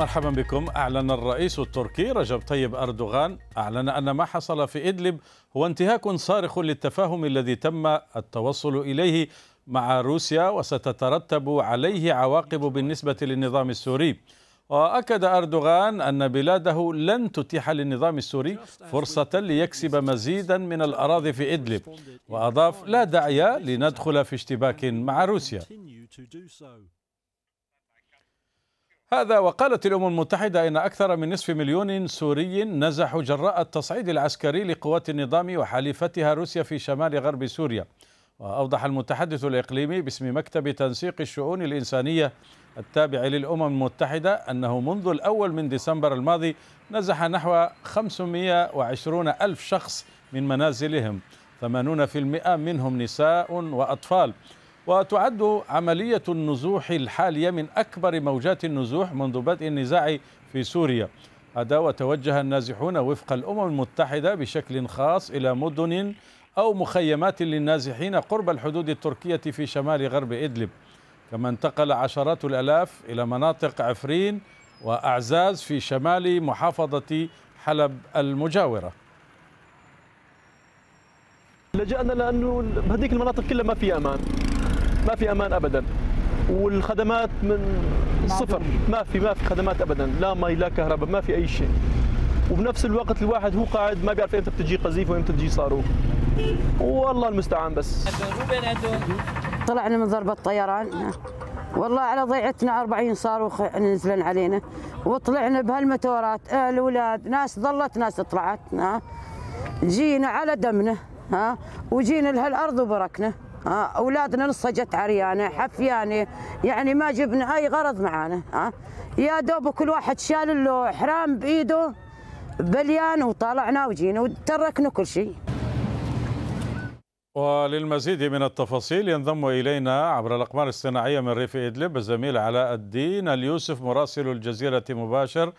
مرحبا بكم أعلن الرئيس التركي رجب طيب أردوغان أعلن أن ما حصل في إدلب هو انتهاك صارخ للتفاهم الذي تم التوصل إليه مع روسيا وستترتب عليه عواقب بالنسبة للنظام السوري وأكد أردوغان أن بلاده لن تتيح للنظام السوري فرصة ليكسب مزيدا من الأراضي في إدلب وأضاف لا داعي لندخل في اشتباك مع روسيا هذا وقالت الأمم المتحدة أن أكثر من نصف مليون سوري نزحوا جراء التصعيد العسكري لقوات النظام وحليفتها روسيا في شمال غرب سوريا وأوضح المتحدث الإقليمي باسم مكتب تنسيق الشؤون الإنسانية التابع للأمم المتحدة أنه منذ الأول من ديسمبر الماضي نزح نحو 520 ألف شخص من منازلهم 80% منهم نساء وأطفال وتعد عملية النزوح الحالية من أكبر موجات النزوح منذ بدء النزاع في سوريا هذا وتوجه النازحون وفق الأمم المتحدة بشكل خاص إلى مدن أو مخيمات للنازحين قرب الحدود التركية في شمال غرب إدلب كما انتقل عشرات الألاف إلى مناطق عفرين وأعزاز في شمال محافظة حلب المجاورة لجأنا لأنه بهذيك المناطق كلها ما في أمان ما في امان ابدا والخدمات من صفر ما في ما في خدمات ابدا لا مي لا كهرباء ما في اي شيء وبنفس الوقت الواحد هو قاعد ما بيعرف امتى بتجي قذيفه وامتى بتجي صاروخ والله المستعان بس طلعنا من ضربه طيران والله على ضيعتنا 40 صاروخ نزلن علينا وطلعنا بهالمتورات اهل اولاد ناس ظلت ناس طلعت ها جينا على دمنا ها وجينا لهالارض وبركنا ها اولادنا نصها جت عريانه حفيانه يعني ما جبنا اي غرض معانا ها يا دوب كل واحد شال له حرام بايده بليان وطلعنا وجينا وتركنا كل شيء وللمزيد من التفاصيل ينضم إلينا عبر الأقمار الصناعية من ريف إدلب الزميل علاء الدين اليوسف مراسل الجزيرة مباشر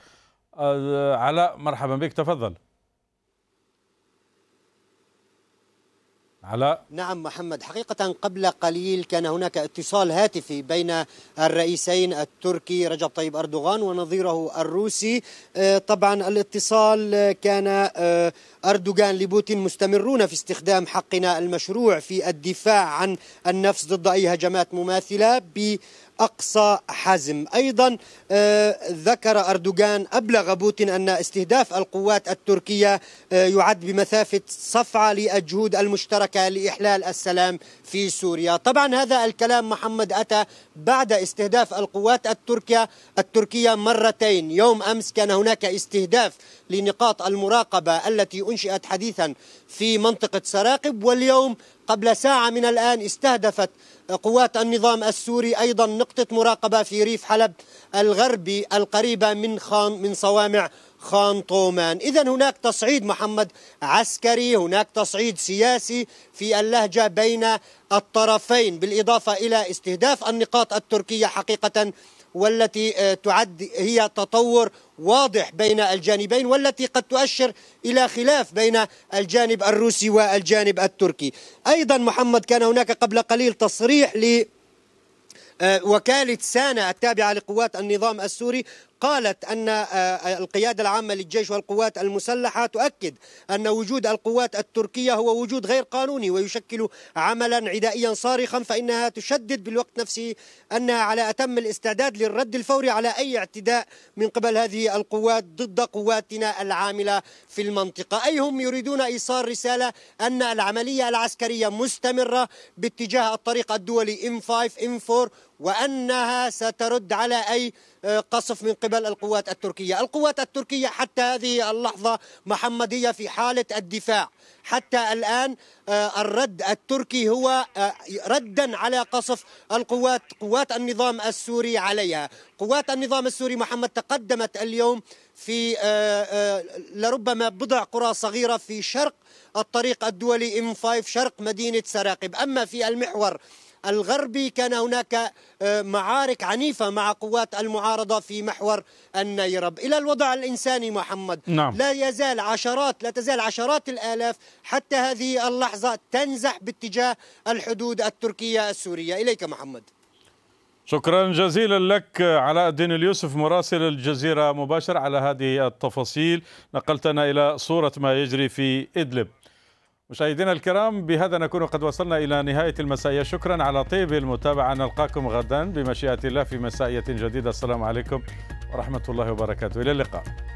علاء مرحبا بك تفضل علاء نعم محمد حقيقة قبل قليل كان هناك اتصال هاتفي بين الرئيسين التركي رجب طيب أردوغان ونظيره الروسي آه، طبعا الاتصال كان آه، أردوغان لبوتين مستمرون في استخدام حقنا المشروع في الدفاع عن النفس ضد أي هجمات مماثلة ب أقصى حزم أيضا آه، ذكر أردوغان أبلغ بوتين أن استهداف القوات التركية آه، يعد بمثافة صفعة للجهود المشتركة لإحلال السلام في سوريا طبعا هذا الكلام محمد أتى بعد استهداف القوات التركية التركية مرتين يوم أمس كان هناك استهداف لنقاط المراقبة التي أنشئت حديثا في منطقة سراقب واليوم قبل ساعة من الآن استهدفت قوات النظام السوري أيضا نقطة مراقبة في ريف حلب الغربي القريبة من خان من صوامع خان طومان إذا هناك تصعيد محمد عسكري هناك تصعيد سياسي في اللهجة بين الطرفين بالإضافة إلى استهداف النقاط التركية حقيقة والتي آه، تعد هي تطور واضح بين الجانبين والتي قد تؤشر الى خلاف بين الجانب الروسي والجانب التركي. ايضا محمد كان هناك قبل قليل تصريح ل آه، وكالة سانا التابعة لقوات النظام السوري قالت أن آه، آه، القيادة العامة للجيش والقوات المسلحة تؤكد أن وجود القوات التركية هو وجود غير قانوني ويشكل عملا عدائيا صارخا فإنها تشدد بالوقت نفسه أنها على أتم الاستعداد للرد الفوري على أي اعتداء من قبل هذه القوات ضد قواتنا العاملة في المنطقة أي هم يريدون إيصال رسالة أن العملية العسكرية مستمرة باتجاه الطريق الدولي M5 M4 وأنها سترد على أي آه، قصف من قبل قبل القوات التركية القوات التركية حتى هذه اللحظة محمدية في حالة الدفاع حتى الآن آه، الرد التركي هو آه، ردا على قصف القوات قوات النظام السوري عليها قوات النظام السوري محمد تقدمت اليوم في آه، لربما بضع قرى صغيرة في شرق الطريق الدولي ام 5 شرق مدينة سراقب أما في المحور الغربي كان هناك آه، معارك عنيفة مع قوات المعارضة في محور النيرب إلى الوضع الإنساني محمد نعم. لا يزال عشرات لا تزال عشرات الآلاف حتى هذه اللحظة تنزح باتجاه الحدود التركية السورية إليك محمد شكرا جزيلا لك علاء الدين اليوسف مراسل الجزيرة مباشر على هذه التفاصيل نقلتنا إلى صورة ما يجري في إدلب مشاهدينا الكرام بهذا نكون قد وصلنا إلى نهاية المسائية شكرا على طيب المتابعة نلقاكم غدا بمشيئة الله في مسائية جديدة السلام عليكم ورحمة الله وبركاته إلى اللقاء